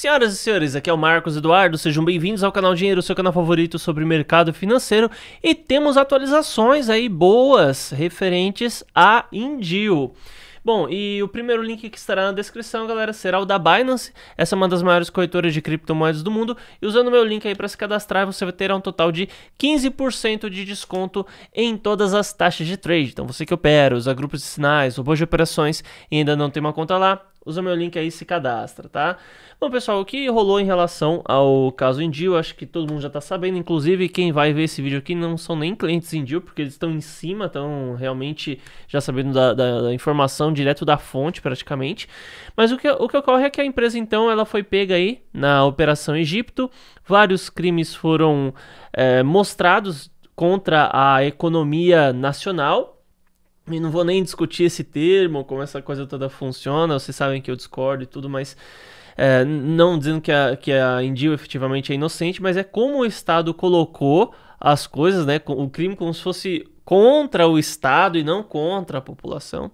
Senhoras e senhores, aqui é o Marcos Eduardo, sejam bem-vindos ao canal Dinheiro, seu canal favorito sobre mercado financeiro, e temos atualizações aí boas referentes a Indio. Bom, e o primeiro link que estará na descrição, galera, será o da Binance. Essa é uma das maiores corretoras de criptomoedas do mundo. E usando o meu link aí para se cadastrar, você terá um total de 15% de desconto em todas as taxas de trade. Então, você que opera, usa grupos de sinais, robôs de operações e ainda não tem uma conta lá, usa meu link aí e se cadastra, tá? Bom, pessoal, o que rolou em relação ao caso Indio, acho que todo mundo já tá sabendo, inclusive quem vai ver esse vídeo aqui não são nem clientes Indio, porque eles estão em cima, estão realmente já sabendo da, da, da, informação direto da fonte, praticamente. Mas o que, o que ocorre é que a empresa, então, ela foi pega aí na Operação Egipto, vários crimes foram é, mostrados contra a economia nacional, e não vou nem discutir esse termo, como essa coisa toda funciona, vocês sabem que eu discordo e tudo, mas. É, não dizendo que a, que a Indio efetivamente é inocente, mas é como o Estado colocou as coisas, né? O crime como se fosse contra o Estado e não contra a população.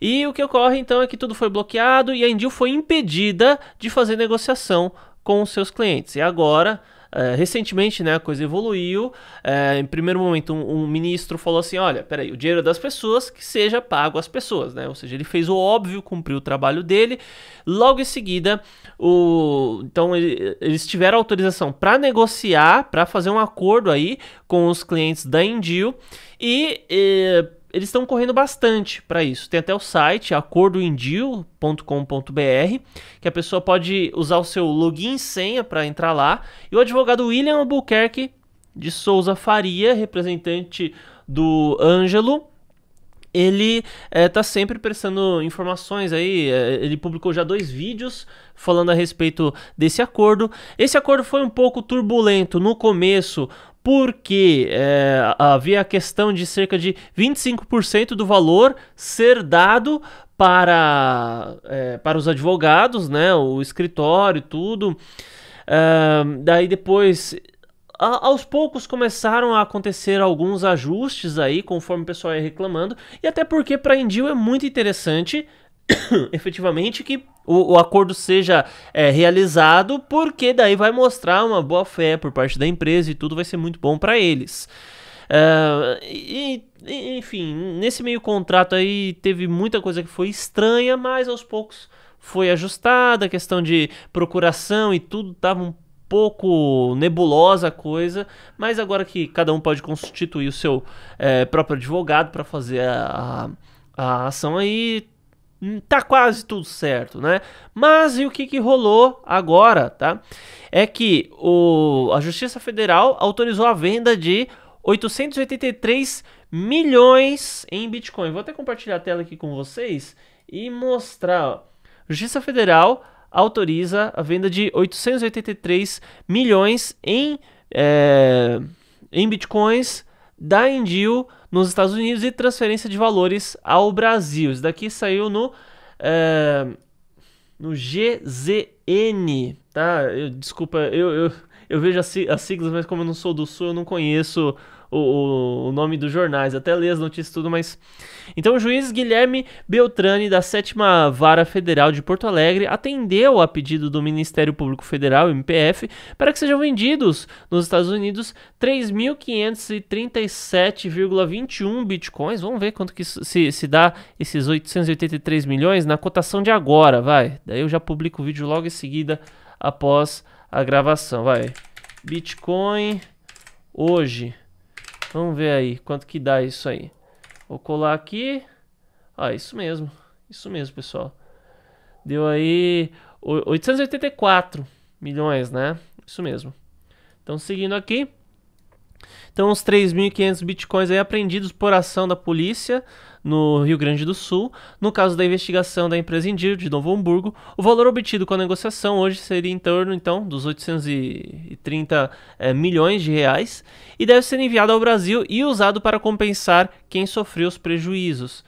E o que ocorre então é que tudo foi bloqueado e a Indio foi impedida de fazer negociação com os seus clientes. E agora é, recentemente, né, a coisa evoluiu. É, em primeiro momento, um, um, ministro falou assim: olha, peraí, o dinheiro é das pessoas, que seja pago às pessoas, né? Ou seja, ele fez o óbvio, cumpriu o trabalho dele. Logo em seguida, o... então ele, eles tiveram autorização para negociar, para fazer um acordo aí com os clientes da Indio e, e eles estão correndo bastante para isso. Tem até o site acordoindio.com.br, que a pessoa pode usar o seu login e senha para entrar lá. E o advogado William Albuquerque de Souza Faria, representante do Ângelo, ele está eh, é, sempre prestando informações aí. É, ele publicou já dois vídeos falando a respeito desse acordo. Esse acordo foi um pouco turbulento no começo, porque é, havia a questão de cerca de 25% do valor ser dado para, é, para os advogados, né, o escritório e tudo. É, daí depois, a, aos poucos, começaram a acontecer alguns ajustes aí, conforme o pessoal ia reclamando, e até porque para Indio é muito interessante efetivamente que o, o acordo seja é, realizado, porque daí vai mostrar uma boa fé por parte da empresa e tudo vai ser muito bom para eles. Uh, e, enfim, nesse meio contrato aí teve muita coisa que foi estranha, mas aos poucos foi ajustada, a questão de procuração e tudo estava um pouco nebulosa a coisa, mas agora que cada um pode constituir o seu é, próprio advogado para fazer a, a, a ação aí, Hum, tá quase tudo certo, né? Mas e o que, que rolou agora, tá? É que o, a Justiça Federal autorizou a venda de 883 milhões em Bitcoin. Vou até compartilhar a tela aqui com vocês e mostrar. Justiça Federal autoriza a venda de 883 milhões em, é, em Bitcoins da Indio nos Estados Unidos e transferência de valores ao Brasil. Isso daqui saiu no, é, no GZN, tá? Eu, desculpa, eu, eu, eu vejo as, as siglas, mas como eu não sou do Sul, eu não conheço o, o nome dos jornais, até ler as notícias e tudo, mas. Então o juiz Guilherme Beltrani, da 7 Vara Federal de Porto Alegre, atendeu a pedido do Ministério Público Federal, MPF, para que sejam vendidos nos Estados Unidos 3.537,21 bitcoins. Vamos ver quanto que se, se dá esses 883 milhões na cotação de agora, vai. Daí eu já publico o vídeo logo em seguida após a gravação, vai. Bitcoin hoje Vamos ver aí quanto que dá isso aí. Vou colar aqui. Ah, isso mesmo. Isso mesmo, pessoal. Deu aí 884 milhões, né? Isso mesmo. Então, seguindo aqui. Então, uns 3.500 bitcoins aí apreendidos por ação da polícia no Rio Grande do Sul. No caso da investigação da empresa Indir de Novo Hamburgo, o valor obtido com a negociação hoje seria em torno então dos 830 é, eh, milhões de reais e deve ser enviado ao Brasil e usado para compensar quem sofreu os prejuízos.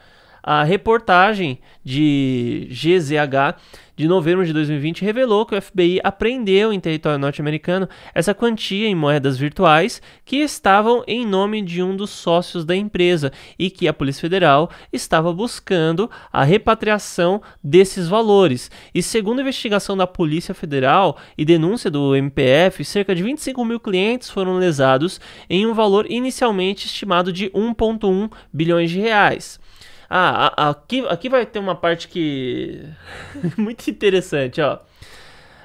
A reportagem de GZH de novembro de 2020 revelou que o FBI apreendeu em território norte-americano essa quantia em moedas virtuais que estavam em nome de um dos sócios da empresa e que a Polícia Federal estava buscando a repatriação desses valores. E segundo a investigação da Polícia Federal e denúncia do MPF, cerca de 25 mil clientes foram lesados em um valor inicialmente estimado de 1,1 bilhões de reais. Ah, a, aqui, aqui vai ter uma parte que. muito interessante, ó.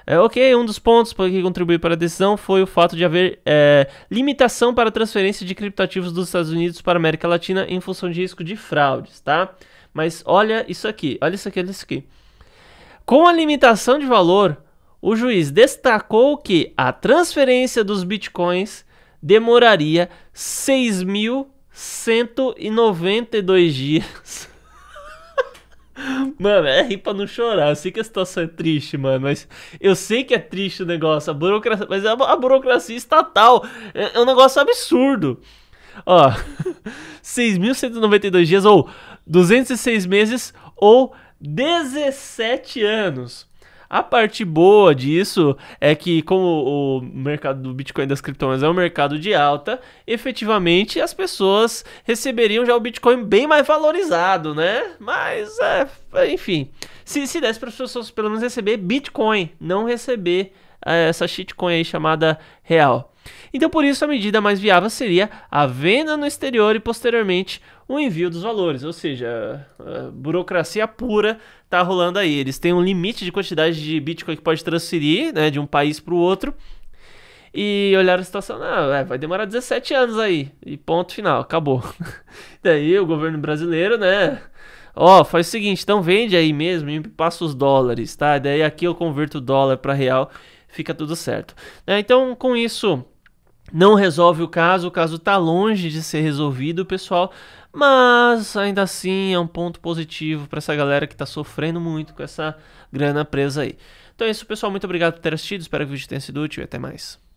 É, ok, um dos pontos que contribuiu para a decisão foi o fato de haver é, limitação para a transferência de criptativos dos Estados Unidos para a América Latina em função de risco de fraudes, tá? Mas olha isso aqui, olha isso aqui, olha isso aqui. Com a limitação de valor, o juiz destacou que a transferência dos bitcoins demoraria 6 mil 192 dias. Mano, é rir pra não chorar. Eu sei que a situação é triste, mano. Mas eu sei que é triste o negócio. A burocracia. Mas a, a burocracia estatal é, é, um negócio absurdo. Ó, 6.192 dias, ou 206 meses, ou 17 anos. A parte boa disso é que, como o mercado do Bitcoin das criptomoedas é um mercado de alta, efetivamente as pessoas receberiam já o Bitcoin bem mais valorizado, né? Mas, é, é enfim. Se, se desse para as pessoas pelo menos receber Bitcoin, não receber é, essa shitcoin aí chamada real. Então, por isso, a medida mais viável seria a venda no exterior e, posteriormente, o envio dos valores. Ou seja, burocracia pura está rolando aí. Eles têm um limite de quantidade de Bitcoin que pode transferir né, de um país para o outro. E olharam a situação, não, é, vai demorar 17 anos aí. E ponto final, acabou. Daí o governo brasileiro, né? Ó, faz o seguinte, então vende aí mesmo e me passa os dólares, tá? Daí aqui eu converto o dólar para real, fica tudo certo. Né, então, com isso, não resolve o caso, o caso está longe de ser resolvido, pessoal. Mas ainda assim é um ponto positivo para essa galera que está sofrendo muito com essa grana presa aí. Então é isso, pessoal. Muito obrigado por ter assistido. Espero que o vídeo tenha sido útil e até mais.